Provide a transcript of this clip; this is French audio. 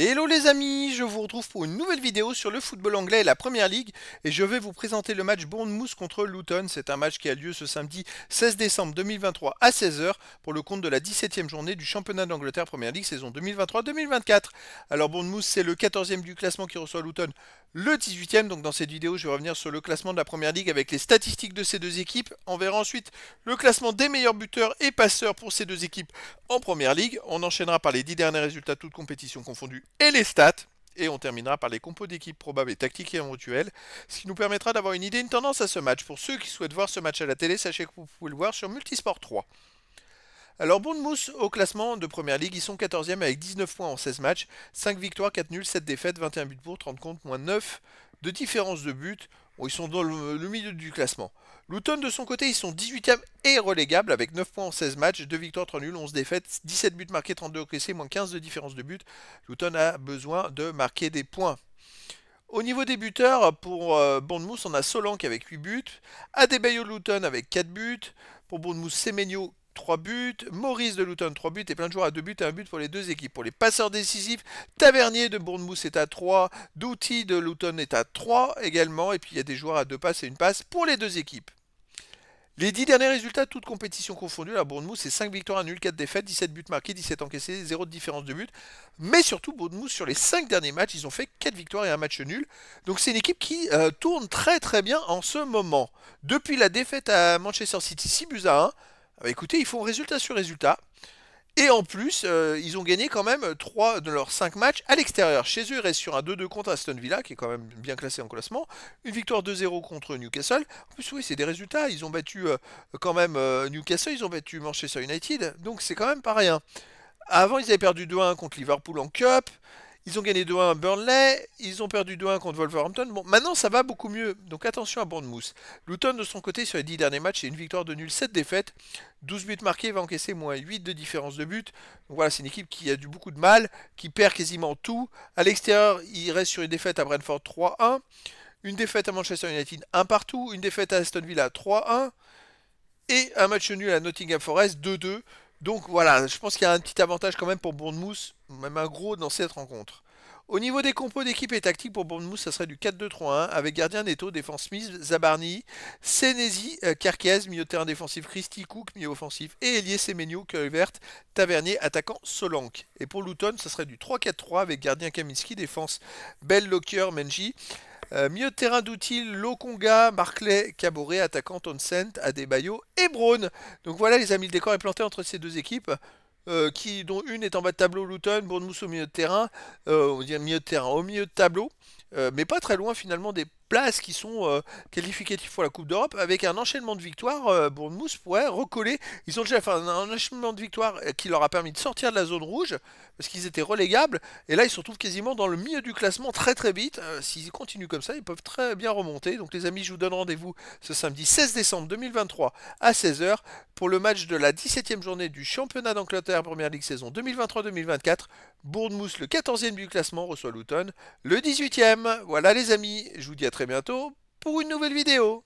Hello les amis, je vous retrouve pour une nouvelle vidéo sur le football anglais et la première ligue et je vais vous présenter le match Bournemouth contre Luton. C'est un match qui a lieu ce samedi 16 décembre 2023 à 16h pour le compte de la 17e journée du championnat d'Angleterre première ligue saison 2023-2024. Alors Bournemouth c'est le 14e du classement qui reçoit Luton le 18e. Donc dans cette vidéo je vais revenir sur le classement de la première ligue avec les statistiques de ces deux équipes. On verra ensuite le classement des meilleurs buteurs et passeurs pour ces deux équipes en première ligue. On enchaînera par les 10 derniers résultats toutes compétitions confondues et les stats. Et on terminera par les compos d'équipe probables et tactiques et rituel, ce qui nous permettra d'avoir une idée, une tendance à ce match. Pour ceux qui souhaitent voir ce match à la télé, sachez que vous pouvez le voir sur Multisport 3. Alors Bournemouth au classement de Première Ligue, ils sont 14e avec 19 points en 16 matchs, 5 victoires, 4 nuls, 7 défaites, 21 buts pour, 30 comptes, moins 9 de différence de buts ils sont dans le, milieu du classement. Luton, de son côté, ils sont 18e et relégables avec 9 points en 16 matchs, 2 victoires, 3 nuls, 11 défaites, 17 buts marqués, 32 encaissés, moins 15 de différence de but. Luton a besoin de marquer des points. Au niveau des buteurs, pour euh, Bournemouth, on a Solanke avec 8 buts, Adebayo Luton avec 4 buts, pour Bournemouth, Semenyo 3 buts, Maurice de Luton 3 buts et plein de joueurs à 2 buts et 1 but pour les deux équipes. Pour les passeurs décisifs, Tavernier de Bournemouth est à 3, Douty de Luton est à 3 également et puis il y a des joueurs à 2 passes et 1 passe pour les deux équipes. Les 10 derniers résultats, toutes compétitions confondues, la Bournemouth c'est 5 victoires, 1 nul, 4 défaites, 17 buts marqués, 17 encaissés, 0 de différence de but. Mais surtout Bournemouth sur les 5 derniers matchs, ils ont fait 4 victoires et un match nul. Donc c'est une équipe qui euh, tourne très très bien en ce moment. Depuis la défaite à Manchester City 6 buts à 1, ah bah écoutez, ils font résultat sur résultat. Et en plus, euh, ils ont gagné quand même 3 de leurs 5 matchs à l'extérieur. Chez eux, ils restent sur un 2-2 contre Aston Villa, qui est quand même bien classé en classement. Une victoire 2-0 contre Newcastle. En plus, oui, c'est des résultats. Ils ont battu euh, quand même euh, Newcastle, ils ont battu Manchester United. Donc c'est quand même pas rien. Avant, ils avaient perdu 2-1 contre Liverpool en Cup. Ils ont gagné 2-1 à Burnley, ils ont perdu 2-1 contre Wolverhampton. Bon, maintenant ça va beaucoup mieux, donc attention à Bournemouth. Luton de son côté sur les 10 derniers matchs, c'est une victoire de nul, 7 défaites, 12 buts marqués, va encaisser moins 8 de différence de but. Donc voilà, c'est une équipe qui a du beaucoup de mal, qui perd quasiment tout. À l'extérieur, il reste sur une défaite à Brentford 3-1, une défaite à Manchester United 1 partout, une défaite à Aston Villa 3-1 et un match nul à Nottingham Forest 2-2. Donc voilà, je pense qu'il y a un petit avantage quand même pour Bournemouth, même un gros dans cette rencontre. Au niveau des compos d'équipe et tactique pour Bournemouth, ça serait du 4-2-3-1 avec gardien Neto, défense Smith, Zabarni, Senesi, euh, milieu terrain défensif Christy, Cook, milieu offensif et Elie, Semenyo, verte, Tavernier, attaquant Solank. Et pour Luton, ça serait du 3-4-3 avec gardien Kaminski, défense Bell, Locker, Menji, euh, mieux de terrain d'outils, Lokonga, Marclay, Caboret, attaquant Townsend, Adebayo et Braun. Donc voilà les amis, le décor est planté entre ces deux équipes. Euh, qui, dont une est en bas de tableau, Luton, Bournemouth au milieu de terrain, euh, on dit milieu de terrain, au milieu de tableau, mais pas très loin finalement des places qui sont qualifiés euh, qualificatives pour la Coupe d'Europe, avec un enchaînement de victoires, euh, Bournemouth pourrait recoller. Ils ont déjà fait un, enchaînement de victoires euh, qui leur a permis de sortir de la zone rouge, parce qu'ils étaient relégables, et là ils se retrouvent quasiment dans le milieu du classement très très vite. Euh, s'ils continuent comme ça, ils peuvent très bien remonter. Donc les amis, je vous donne rendez-vous ce samedi 16 décembre 2023 à 16h pour le match de la 17e journée du championnat d'Angleterre Première Ligue saison 2023-2024. Bournemouth, le 14e du classement, reçoit Luton, le 18e. Voilà les amis, je vous dis à très très bientôt pour une nouvelle vidéo.